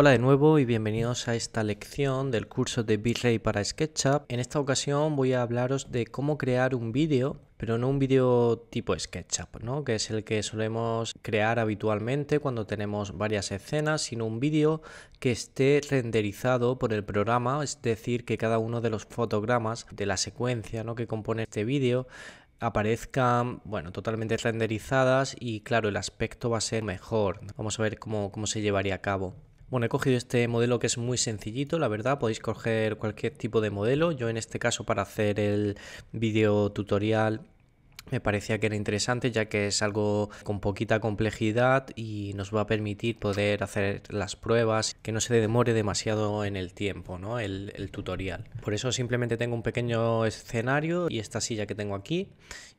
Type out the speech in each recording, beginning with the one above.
Hola de nuevo y bienvenidos a esta lección del curso de Bitray para SketchUp. En esta ocasión voy a hablaros de cómo crear un vídeo pero no un vídeo tipo SketchUp, que es el que solemos crear habitualmente cuando tenemos varias escenas, sino un vídeo que esté renderizado por el programa, es decir, que cada uno de los fotogramas de la secuencia que compone este vídeo aparezcan, bueno, totalmente renderizadas y claro, el aspecto va a ser mejor. Vamos a ver cómo, cómo se llevaría a cabo. Bueno, he cogido este modelo que es muy sencillito, la verdad, podéis coger cualquier tipo de modelo. Yo en este caso para hacer el video tutorial me parecía que era interesante ya que es algo con poquita complejidad y nos va a permitir poder hacer las pruebas que no se demore demasiado en el tiempo ¿no? el, el tutorial por eso simplemente tengo un pequeño escenario y esta silla que tengo aquí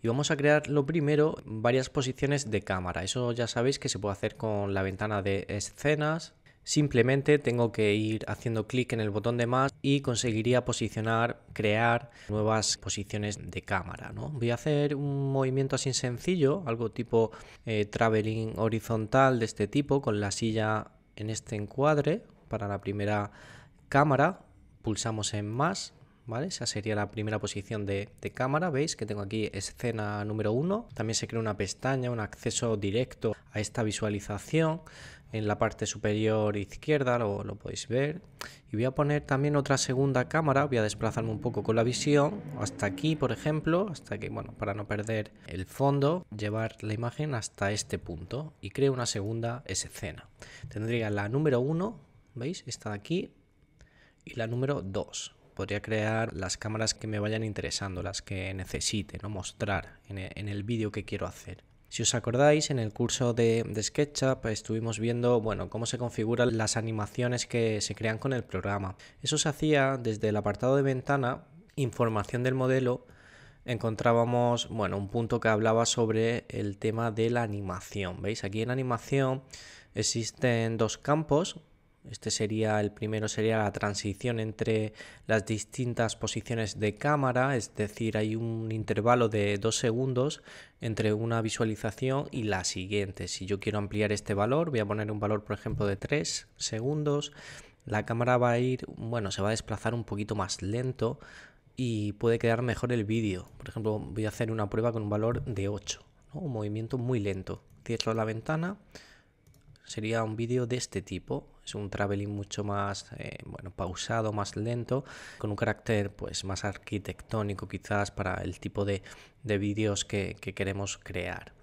y vamos a crear lo primero varias posiciones de cámara eso ya sabéis que se puede hacer con la ventana de escenas Simplemente tengo que ir haciendo clic en el botón de más y conseguiría posicionar, crear nuevas posiciones de cámara. ¿no? Voy a hacer un movimiento así sencillo, algo tipo eh, traveling horizontal de este tipo, con la silla en este encuadre para la primera cámara. Pulsamos en más, ¿Vale? Esa sería la primera posición de, de, cámara, veis que tengo aquí escena número 1, también se crea una pestaña, un acceso directo a esta visualización, en la parte superior izquierda, lo, lo, podéis ver. Y voy a poner también otra segunda cámara, voy a desplazarme un poco con la visión, hasta aquí por ejemplo, hasta que, bueno, para no perder el fondo, llevar la imagen hasta este punto y creo una segunda escena. Tendría la número 1, ¿veis? Esta de aquí, y la número 2. Podría crear las cámaras que me vayan interesando, las que necesite, ¿no? Mostrar en e, el vídeo que quiero hacer. Si os acordáis, en el curso de, SketchUp estuvimos viendo bueno, cómo se configuran las animaciones que se crean con el programa. Eso se hacía desde el apartado de ventana, información del modelo, encontrábamos bueno, un punto que hablaba sobre el tema de la animación. ¿Veis? Aquí en animación existen dos campos, este sería el primero, sería la transición entre las distintas posiciones de cámara, es decir, hay un intervalo de dos segundos entre una visualización y la siguiente. Si yo quiero ampliar este valor, voy a poner un valor, por ejemplo, de 3 segundos. La cámara va a ir, bueno, se va a desplazar un poquito más lento y puede quedar mejor el vídeo. Por ejemplo, voy a hacer una prueba con un valor de 8, un movimiento muy lento. Cierro la ventana sería un vídeo de este tipo. Es un traveling mucho más eh, bueno, pausado, más lento, con un carácter pues, más arquitectónico quizás para el tipo de, vídeos que, que queremos crear.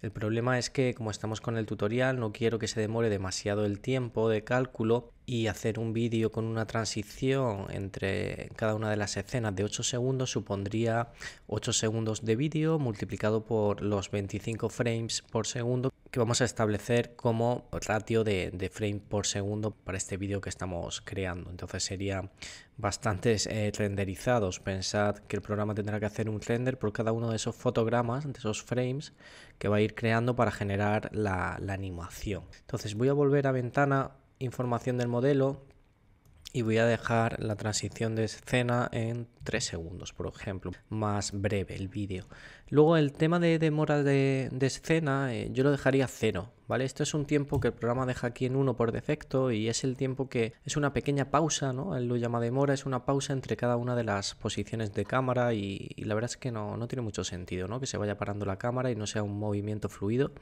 El problema es que como estamos con el tutorial no quiero que se demore demasiado el tiempo de cálculo y hacer un vídeo con una transición entre cada una de las escenas de 8 segundos supondría 8 segundos de vídeo multiplicado por los 25 frames por segundo que vamos a establecer como ratio de, de frame por segundo para este vídeo que estamos creando. Entonces sería bastantes eh, renderizados. Pensad que el programa tendrá que hacer un render por cada uno de esos fotogramas, de esos frames que va a ir creando para generar la, la animación. Entonces voy a volver a ventana información del modelo y voy a dejar la transición de escena en 3 segundos, por ejemplo. Más breve el vídeo. Luego el tema de demora de, escena, eh, yo lo dejaría cero, ¿vale? Esto es un tiempo que el programa deja aquí en uno por defecto y es el tiempo que es una pequeña pausa, ¿no? lo llama demora, es una pausa entre cada una de las posiciones de cámara y, la verdad es que no, no, tiene mucho sentido, ¿no? Que se vaya parando la cámara y no sea un movimiento fluido,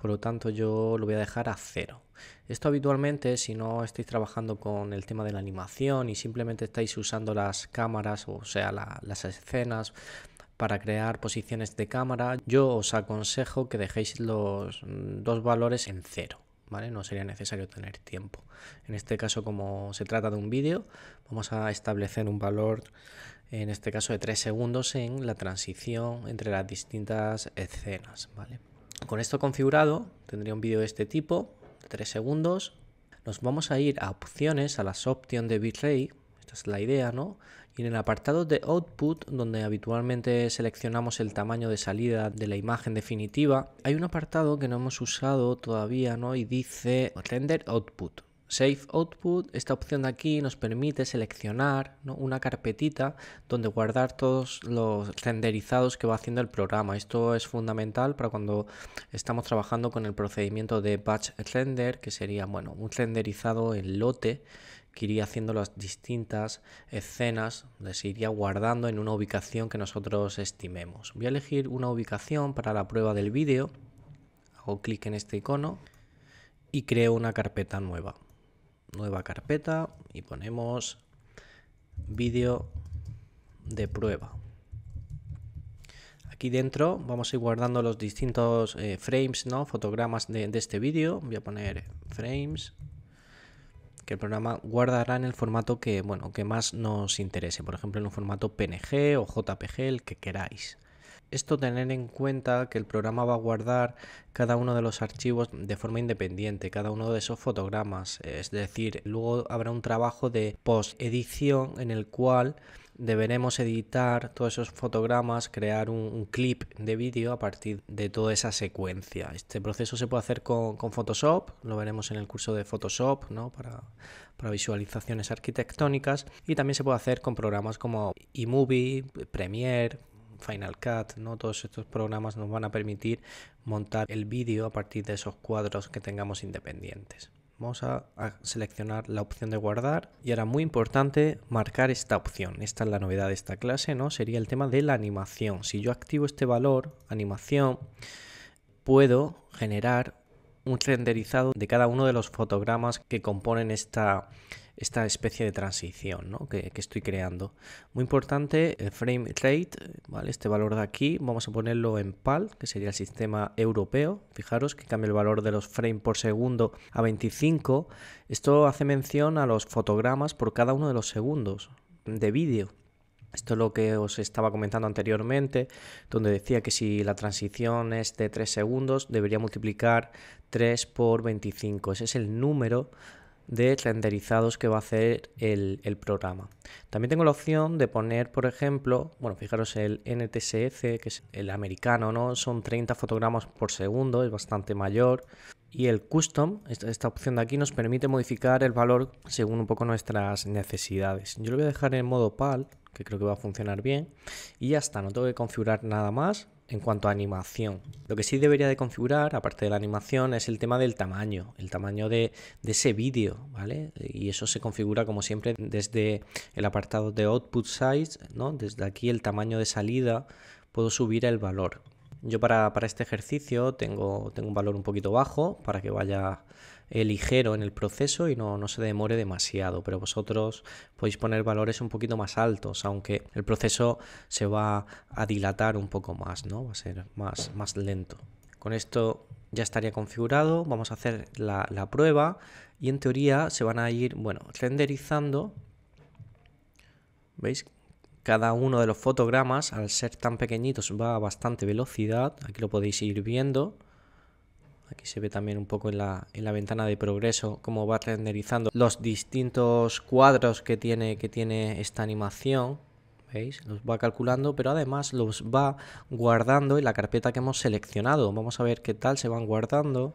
por lo tanto yo lo voy a dejar a cero. Esto habitualmente si no estáis trabajando con el tema de la animación y simplemente estáis usando las cámaras o o sea, las escenas, para crear posiciones de cámara, yo os aconsejo que dejéis los mm, dos valores en cero. ¿Vale? No sería necesario tener tiempo. En este caso, como se trata de un vídeo, vamos a establecer un valor, en este caso de 3 segundos, en la transición entre las distintas escenas, ¿vale? Con esto configurado, tendría un vídeo de este tipo, tres 3 segundos. Nos vamos a ir a opciones, a las options de bitrate, esta es la idea, ¿no? Y en el apartado de Output, donde habitualmente seleccionamos el tamaño de salida de la imagen definitiva, hay un apartado que no hemos usado todavía, ¿no? Y dice Render Output. Save Output, esta opción de aquí nos permite seleccionar una carpetita donde guardar todos los renderizados que va haciendo el programa. Esto es fundamental para cuando estamos trabajando con el procedimiento de batch render, que sería bueno, un renderizado en lote que iría haciendo las distintas escenas, les iría guardando en una ubicación que nosotros estimemos. Voy a elegir una ubicación para la prueba del vídeo, hago clic en este icono y creo una carpeta nueva. Nueva carpeta y ponemos vídeo de prueba. Aquí dentro vamos a ir guardando los distintos eh, frames, ¿no? fotogramas de, de este vídeo. Voy a poner frames que el programa guardará en el formato que, bueno, que más nos interese, por ejemplo en un formato PNG o JPG, el que queráis. Esto tener en cuenta que el programa va a guardar cada uno de los archivos de forma independiente, cada uno de esos fotogramas. Es decir, luego habrá un trabajo de post-edición en el cual deberemos editar todos esos fotogramas, crear un, clip de vídeo a partir de toda esa secuencia. Este proceso se puede hacer con, Photoshop, lo veremos en el curso de Photoshop, ¿no? Para, para visualizaciones arquitectónicas, y también se puede hacer con programas como eMovie, Premiere, Final Cut, ¿no? Todos estos programas nos van a permitir montar el vídeo a partir de esos cuadros que tengamos independientes. Vamos a, seleccionar la opción de guardar y ahora muy importante marcar esta opción. Esta es la novedad de esta clase, ¿no? Sería el tema de la animación. Si yo activo este valor, animación, puedo generar un renderizado de cada uno de los fotogramas que componen esta, esta especie de transición que, estoy creando. Muy importante el frame rate, ¿vale? este valor de aquí, vamos a ponerlo en PAL, que sería el sistema europeo. Fijaros que cambia el valor de los frames por segundo a 25. Esto hace mención a los fotogramas por cada uno de los segundos de vídeo. Esto es lo que os estaba comentando anteriormente, donde decía que si la transición es de 3 segundos, debería multiplicar 3 por 25. Ese es el número de renderizados que va a hacer el, programa. También tengo la opción de poner, por ejemplo, bueno, fijaros el NTSF, que es el americano, ¿no? Son 30 fotogramas por segundo, es bastante mayor y el custom, esta, opción de aquí nos permite modificar el valor según un poco nuestras necesidades. Yo lo voy a dejar en modo PAL, que creo que va a funcionar bien, y ya está, no tengo que configurar nada más en cuanto a animación. Lo que sí debería de configurar, aparte de la animación, es el tema del tamaño, el tamaño de, de ese vídeo, ¿vale? Y eso se configura como siempre desde el apartado de Output Size, ¿no? Desde aquí el tamaño de salida puedo subir el valor. Yo para, este ejercicio tengo, tengo, un valor un poquito bajo para que vaya eh, ligero en el proceso y no, se demore demasiado, pero vosotros podéis poner valores un poquito más altos, aunque el proceso se va a dilatar un poco más, ¿no? Va a ser más, más lento. Con esto ya estaría configurado, vamos a hacer la, prueba y en teoría se van a ir, bueno, renderizando. ¿Veis? Cada uno de los fotogramas, al ser tan pequeñitos, va a bastante velocidad. Aquí lo podéis ir viendo. Aquí se ve también un poco en la, ventana de progreso cómo va renderizando los distintos cuadros que tiene, que tiene esta animación. ¿Veis? Los va calculando, pero además los va guardando en la carpeta que hemos seleccionado. Vamos a ver qué tal se van guardando.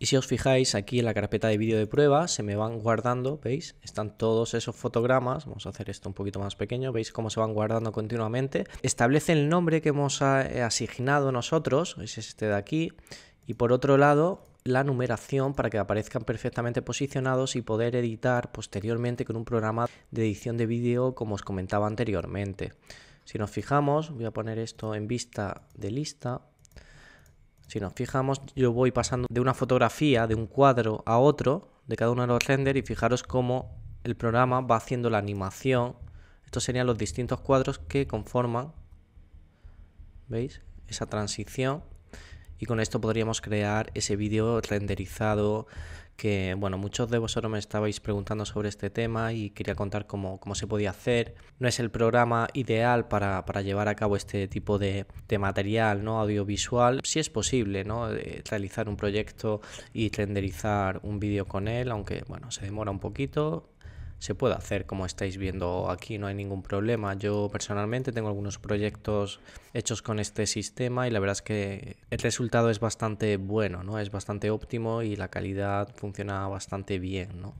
Y si os fijáis aquí en la carpeta de vídeo de prueba, se me van guardando, ¿veis? Están todos esos fotogramas, vamos a hacer esto un poquito más pequeño, ¿veis cómo se van guardando continuamente? Establece el nombre que hemos eh, asignado nosotros, es este de aquí, y por otro lado la numeración para que aparezcan perfectamente posicionados y poder editar posteriormente con un programa de edición de vídeo como os comentaba anteriormente. Si nos fijamos, voy a poner esto en vista de lista, si nos fijamos, yo voy pasando de una fotografía, de un cuadro a otro, de cada uno de los renders, y fijaros cómo el programa va haciendo la animación. Estos serían los distintos cuadros que conforman, ¿veis? Esa transición y con esto podríamos crear ese vídeo renderizado que, bueno, muchos de vosotros me estabais preguntando sobre este tema y quería contar cómo, se podía hacer. No es el programa ideal para, llevar a cabo este tipo de, material ¿no? audiovisual. Si es posible, ¿no? Eh, realizar un proyecto y renderizar un vídeo con él, aunque, bueno, se demora un poquito, se puede hacer como estáis viendo aquí, no hay ningún problema. Yo personalmente tengo algunos proyectos hechos con este sistema y la verdad es que el resultado es bastante bueno, ¿no? Es bastante óptimo y la calidad funciona bastante bien, ¿no?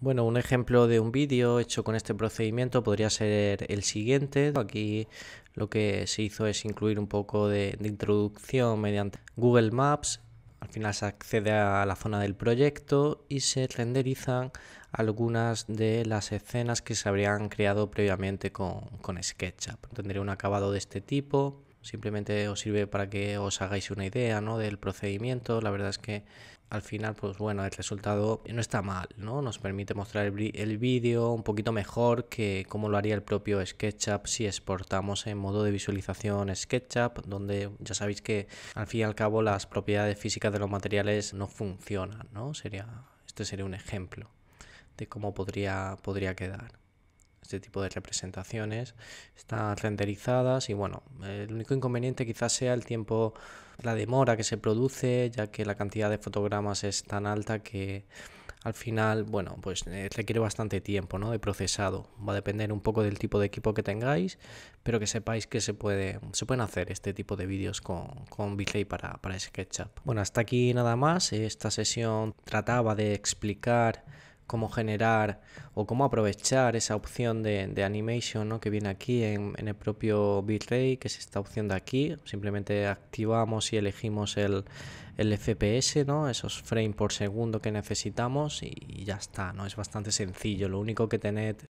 Bueno, un ejemplo de un vídeo hecho con este procedimiento podría ser el siguiente. Aquí lo que se hizo es incluir un poco de, de introducción mediante Google Maps al final se accede a la zona del proyecto y se renderizan algunas de las escenas que se habrían creado previamente con, SketchUp. Tendré un acabado de este tipo, simplemente os sirve para que os hagáis una idea ¿no? del procedimiento. La verdad es que al final, pues bueno, el resultado no está mal, ¿no? Nos permite mostrar el, vídeo un poquito mejor que como lo haría el propio SketchUp si exportamos en modo de visualización SketchUp, donde ya sabéis que al fin y al cabo las propiedades físicas de los materiales no funcionan, ¿no? Sería, este sería un ejemplo de cómo podría, podría quedar este tipo de representaciones están renderizadas y bueno, el único inconveniente quizás sea el tiempo, la demora que se produce, ya que la cantidad de fotogramas es tan alta que al final, bueno, pues eh, requiere bastante tiempo, ¿no? De procesado. Va a depender un poco del tipo de equipo que tengáis, pero que sepáis que se, puede, se pueden hacer este tipo de vídeos con, con para, para SketchUp. Bueno, hasta aquí nada más. Esta sesión trataba de explicar cómo generar o cómo aprovechar esa opción de, animation que viene aquí en, el propio bitray que es esta opción de aquí. Simplemente activamos y elegimos el, el FPS, ¿no? esos frames por segundo que necesitamos y, ya está. ¿no? Es bastante sencillo. Lo único que tened